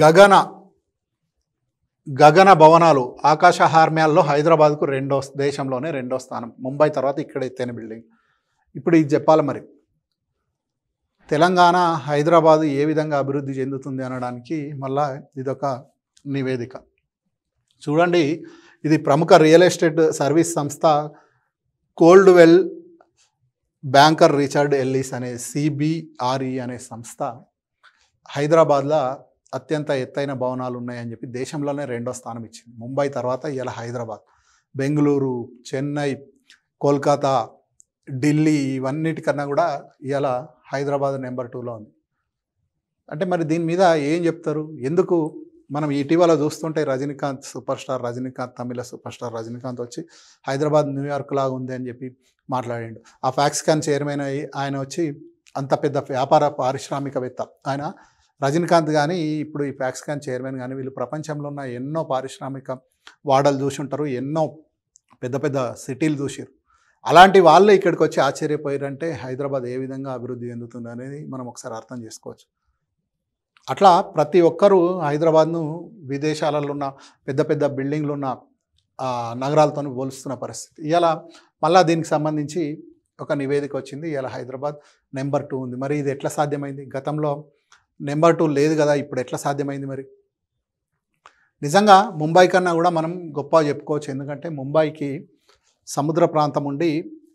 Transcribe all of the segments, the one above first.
గగన గగన భవనాలు ఆకాశ హార్మ్యాల్లో హైదరాబాద్కు రెండో దేశంలోనే రెండో స్థానం ముంబై తర్వాత ఇక్కడ ఎత్తైన బిల్డింగ్ ఇప్పుడు ఇది చెప్పాలి మరి తెలంగాణ హైదరాబాదు ఏ విధంగా అభివృద్ధి చెందుతుంది అనడానికి మళ్ళా ఇదొక నివేదిక చూడండి ఇది ప్రముఖ రియల్ ఎస్టేట్ సర్వీస్ సంస్థ కోల్డ్వెల్ బ్యాంకర్ రిచర్డ్ ఎల్లీస్ అనే సిబిఆర్ఈ అనే సంస్థ హైదరాబాద్లో అత్యంత ఎత్తైన భవనాలు ఉన్నాయని చెప్పి దేశంలోనే రెండో స్థానం ఇచ్చింది ముంబై తర్వాత ఇలా హైదరాబాద్ బెంగళూరు చెన్నై కోల్కతా ఢిల్లీ ఇవన్నిటికన్నా కూడా ఇలా హైదరాబాద్ నెంబర్ టూలో ఉంది అంటే మరి దీని మీద ఏం చెప్తారు ఎందుకు మనం ఇటీవల చూస్తుంటే రజనీకాంత్ సూపర్ స్టార్ రజనీకాంత్ తమిళ సూపర్ స్టార్ రజనీకాంత్ వచ్చి హైదరాబాద్ న్యూయార్క్ లాగా ఉంది అని చెప్పి మాట్లాడాడు ఆ ఫ్యాక్స్కాన్ చైర్మన్ ఆయన వచ్చి అంత పెద్ద వ్యాపార పారిశ్రామికవేత్త ఆయన రజనీకాంత్ కానీ ఇప్పుడు ఈ ప్యాక్స్కాన్ చైర్మన్ కానీ వీళ్ళు ప్రపంచంలో ఉన్న ఎన్నో పారిశ్రామిక వాడలు చూసి ఉంటారు ఎన్నో పెద్ద పెద్ద సిటీలు చూసారు అలాంటి వాళ్ళు ఇక్కడికి వచ్చి ఆశ్చర్యపోయారంటే హైదరాబాద్ ఏ విధంగా అభివృద్ధి చెందుతుంది అనేది మనం ఒకసారి అర్థం చేసుకోవచ్చు అట్లా ప్రతి ఒక్కరూ హైదరాబాద్ను విదేశాలలో ఉన్న పెద్ద పెద్ద బిల్డింగ్లు ఉన్న నగరాలతో పోలుస్తున్న పరిస్థితి ఇలా మళ్ళీ దీనికి సంబంధించి ఒక నివేదిక వచ్చింది ఇలా హైదరాబాద్ నెంబర్ టూ ఉంది మరి ఇది ఎట్లా సాధ్యమైంది గతంలో నెంబర్ టూ లేదు కదా ఇప్పుడు ఎట్లా సాధ్యమైంది మరి నిజంగా ముంబై కన్నా కూడా మనం గొప్ప చెప్పుకోవచ్చు ఎందుకంటే ముంబైకి సముద్ర ప్రాంతం ఉండి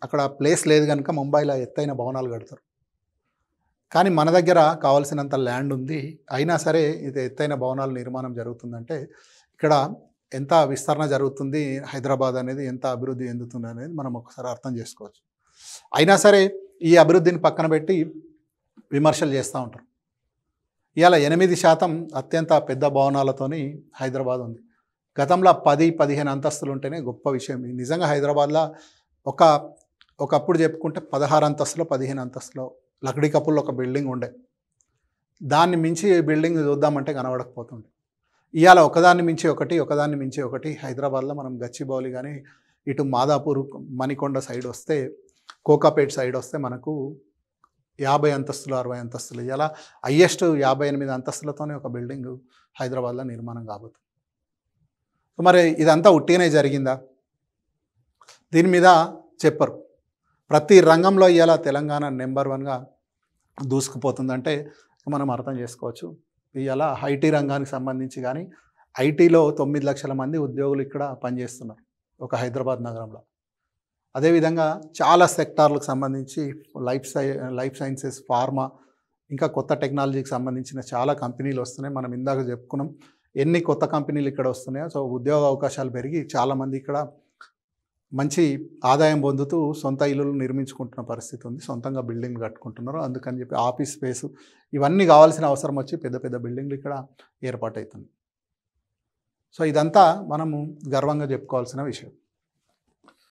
అక్కడ ప్లేస్ లేదు కనుక ముంబైలో ఎత్తైన భవనాలు కడతారు కానీ మన దగ్గర కావాల్సినంత ల్యాండ్ ఉంది అయినా సరే ఇది ఎత్తైన భవనాల నిర్మాణం జరుగుతుందంటే ఇక్కడ ఎంత విస్తరణ జరుగుతుంది హైదరాబాద్ అనేది ఎంత అభివృద్ధి ఎందుతుంది అనేది మనం ఒకసారి అర్థం చేసుకోవచ్చు అయినా సరే ఈ అభివృద్ధిని పక్కన పెట్టి విమర్శలు చేస్తూ ఉంటారు ఇవాళ ఎనిమిది శాతం అత్యంత పెద్ద భవనాలతోని హైదరాబాద్ ఉంది గతంలో పది పదిహేను అంతస్తులు ఉంటేనే గొప్ప విషయం నిజంగా హైదరాబాద్లో ఒక ఒకప్పుడు చెప్పుకుంటే పదహారు అంతస్తులో పదిహేను అంతస్తులో లక్డీ కపుల్లో ఒక బిల్డింగ్ ఉండే దాన్ని మించి బిల్డింగ్ చూద్దామంటే కనబడకపోతుండే ఇవాళ ఒకదాన్ని మించి ఒకటి ఒకదాన్ని మించి ఒకటి హైదరాబాద్లో మనం గచ్చిబౌలి కానీ ఇటు మాదాపూర్ మణికొండ సైడ్ వస్తే కోకాపేట్ సైడ్ వస్తే మనకు యాభై అంతస్తులు అరవై అంతస్తులు ఇలా హయ్యెస్ట్ యాభై ఎనిమిది అంతస్తులతోనే ఒక బిల్డింగ్ హైదరాబాద్లో నిర్మాణం కాబోతుంది మరి ఇదంతా ఉట్టిగానే జరిగిందా దీని మీద చెప్పరు ప్రతి రంగంలో ఇలా తెలంగాణ నెంబర్ వన్గా దూసుకుపోతుందంటే మనం అర్థం చేసుకోవచ్చు ఇలా ఐటీ రంగానికి సంబంధించి కానీ ఐటీలో తొమ్మిది లక్షల మంది ఉద్యోగులు ఇక్కడ పనిచేస్తున్నారు ఒక హైదరాబాద్ నగరంలో అదేవిధంగా చాలా సెక్టార్లకు సంబంధించి life sci life sciences pharma ఇంకా కొత్త టెక్నాలజీకి సంబంధించిన చాలా కంపెనీలు వస్తున్నాయి మనం ఇందాక చెప్పుకున్నాం ఎన్ని కొత్త కంపెనీలు ఇక్కడ వస్తున్నాయో సో ఉద్యోగ అవకాశాలు పెరిగి చాలామంది ఇక్కడ మంచి ఆదాయం పొందుతూ సొంత ఇల్లులు నిర్మించుకుంటున్న పరిస్థితి ఉంది సొంతంగా బిల్డింగ్లు కట్టుకుంటున్నారు అందుకని చెప్పి ఆఫీస్ స్పేస్ ఇవన్నీ కావాల్సిన అవసరం వచ్చి పెద్ద పెద్ద బిల్డింగ్లు ఇక్కడ ఏర్పాటవుతుంది సో ఇదంతా మనము గర్వంగా చెప్పుకోవాల్సిన విషయం